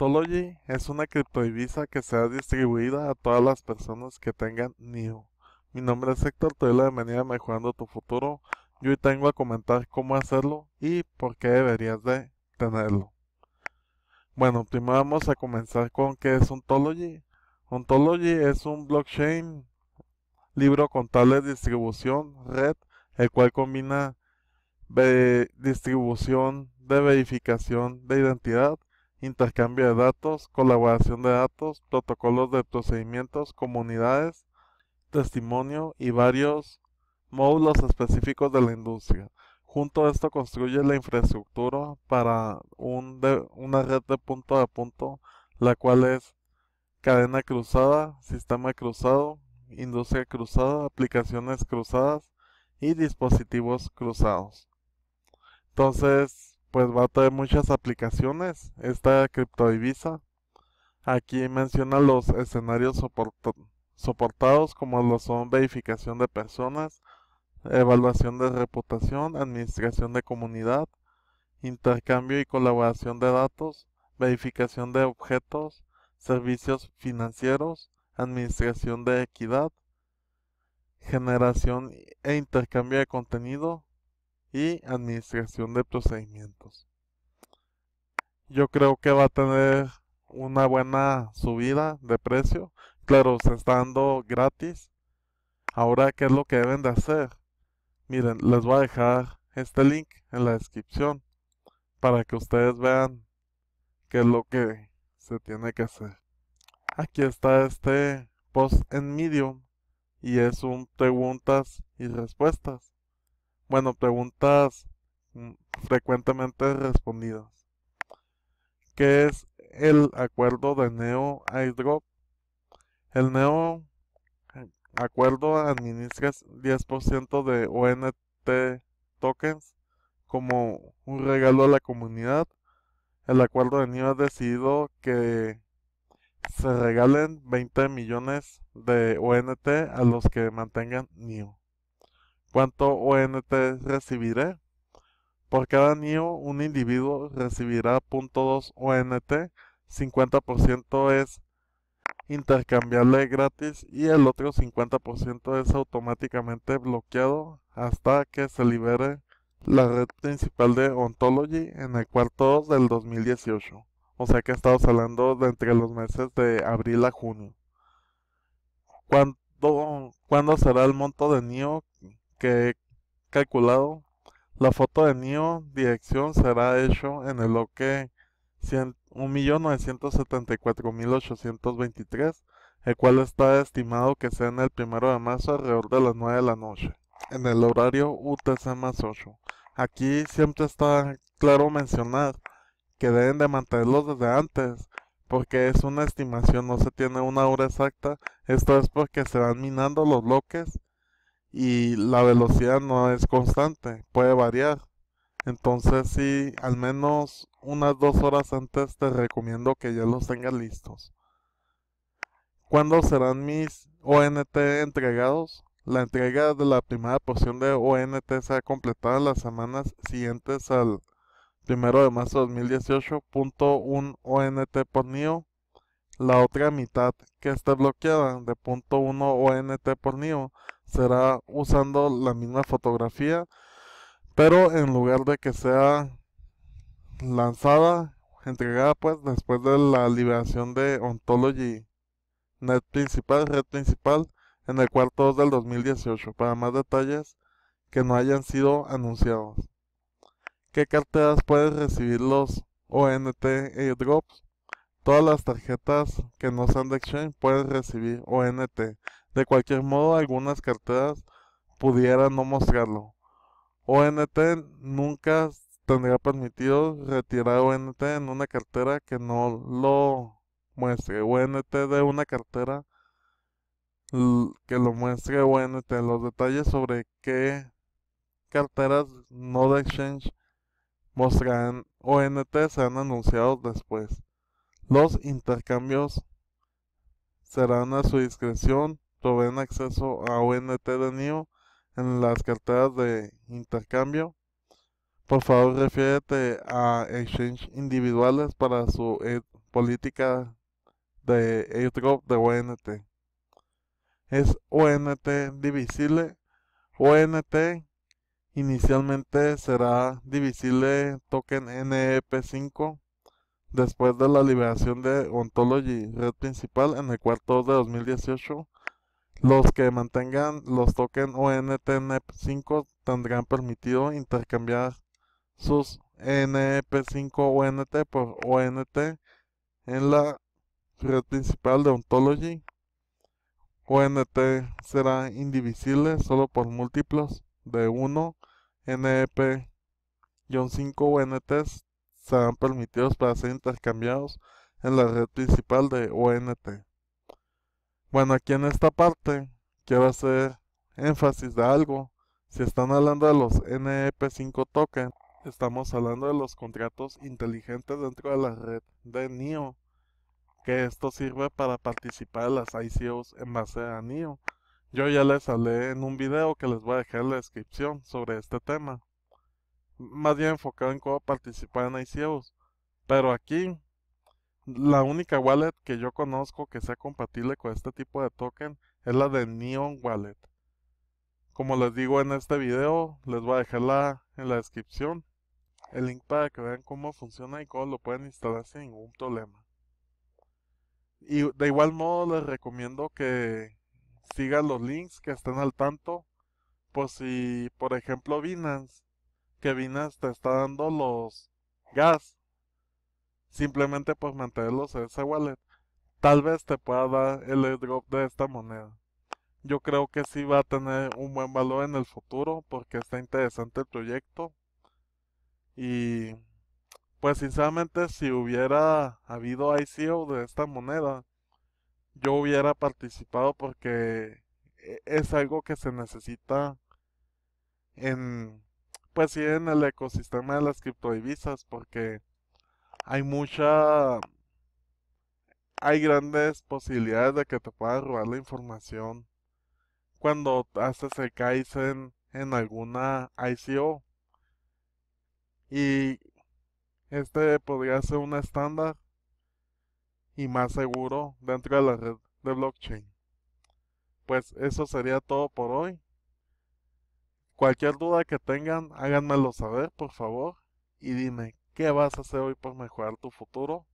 Ontology es una criptodivisa que ha distribuida a todas las personas que tengan NIO. Mi nombre es Héctor, te doy la bienvenida Mejorando tu Futuro. Yo hoy tengo a comentar cómo hacerlo y por qué deberías de tenerlo. Bueno, primero vamos a comenzar con qué es Ontology. Ontology es un blockchain, libro contable de distribución, red, el cual combina distribución de verificación de identidad intercambio de datos, colaboración de datos, protocolos de procedimientos, comunidades, testimonio y varios módulos específicos de la industria. Junto a esto construye la infraestructura para una red de punto a punto, la cual es cadena cruzada, sistema cruzado, industria cruzada, aplicaciones cruzadas y dispositivos cruzados. Entonces, pues va a tener muchas aplicaciones esta criptodivisa. Aquí menciona los escenarios soportados como lo son verificación de personas, evaluación de reputación, administración de comunidad, intercambio y colaboración de datos, verificación de objetos, servicios financieros, administración de equidad, generación e intercambio de contenido, y administración de procedimientos. Yo creo que va a tener una buena subida de precio. Claro, se está dando gratis. Ahora, ¿qué es lo que deben de hacer? Miren, les voy a dejar este link en la descripción para que ustedes vean qué es lo que se tiene que hacer. Aquí está este post en Medium y es un preguntas y respuestas. Bueno, preguntas mm, frecuentemente respondidas. ¿Qué es el acuerdo de Neo Airdrop? El Neo eh, Acuerdo administra 10% de ONT tokens como un regalo a la comunidad. El acuerdo de Neo ha decidido que se regalen 20 millones de ONT a los que mantengan NEO cuánto ONT recibiré. Por cada NIO, un individuo recibirá .2 ONT, 50% es intercambiable gratis y el otro 50% es automáticamente bloqueado hasta que se libere la red principal de Ontology en el cuarto del 2018. O sea que estamos hablando de entre los meses de abril a junio. ¿Cuándo, ¿cuándo será el monto de NIO que he calculado, la foto de Nio dirección será hecho en el bloque 1.974.823, el cual está estimado que sea en el primero de marzo alrededor de las 9 de la noche, en el horario UTC más 8. Aquí siempre está claro mencionar que deben de mantenerlos desde antes, porque es una estimación, no se tiene una hora exacta. Esto es porque se van minando los bloques y la velocidad no es constante, puede variar. Entonces si al menos unas dos horas antes te recomiendo que ya los tengas listos. ¿Cuándo serán mis ONT entregados? La entrega de la primera porción de ONT se ha completado en las semanas siguientes al 1 de marzo de 2018. ONT por NIO. La otra mitad que está bloqueada de .1 ONT por NIO será usando la misma fotografía, pero en lugar de que sea lanzada, entregada pues después de la liberación de Ontology Net principal, red principal, en el cuarto del 2018, para más detalles que no hayan sido anunciados. ¿Qué carteras puedes recibir los ONT airdrops? Todas las tarjetas que no sean de Exchange pueden recibir ONT, de cualquier modo, algunas carteras pudieran no mostrarlo. ONT nunca tendría permitido retirar ONT en una cartera que no lo muestre. ONT de una cartera que lo muestre ONT. Los detalles sobre qué carteras no de exchange mostrarán ONT han anunciado después. Los intercambios serán a su discreción proveen acceso a ONT de NIO en las carteras de intercambio. Por favor, refiérete a exchange individuales para su eh, política de airdrop de ONT. Es ONT divisible. ONT inicialmente será divisible token NEP5 después de la liberación de Ontology Red Principal en el cuarto de 2018 los que mantengan los tokens nep 5 tendrán permitido intercambiar sus nep 5 ONT por ONT en la red principal de Ontology. ONT será indivisible solo por múltiplos de 1. nep 5 ont serán permitidos para ser intercambiados en la red principal de ONT. Bueno, aquí en esta parte quiero hacer énfasis de algo. Si están hablando de los NEP5 token, estamos hablando de los contratos inteligentes dentro de la red de NIO, que esto sirve para participar en las ICOs en base a NIO. Yo ya les hablé en un video que les voy a dejar en la descripción sobre este tema, más bien enfocado en cómo participar en ICOs. Pero aquí la única wallet que yo conozco que sea compatible con este tipo de token es la de Neon Wallet. Como les digo en este video, les voy a dejarla en la descripción el link para que vean cómo funciona y cómo lo pueden instalar sin ningún problema. Y de igual modo les recomiendo que sigan los links, que estén al tanto, por si, por ejemplo, Binance, que Binance te está dando los gas simplemente por pues, mantenerlos en ese wallet, tal vez te pueda dar el airdrop de esta moneda. Yo creo que sí va a tener un buen valor en el futuro porque está interesante el proyecto. Y pues sinceramente si hubiera habido ICO de esta moneda, yo hubiera participado porque e, es algo que se necesita en pues sí en el ecosistema de las criptodivisas porque hay mucha... Hay grandes posibilidades de que te puedan robar la información cuando haces el Kaizen en alguna ICO. Y este podría ser un estándar y más seguro dentro de la red de blockchain. Pues eso sería todo por hoy. Cualquier duda que tengan, háganmelo saber, por favor, y dime ¿Qué vas a hacer hoy por mejorar tu futuro?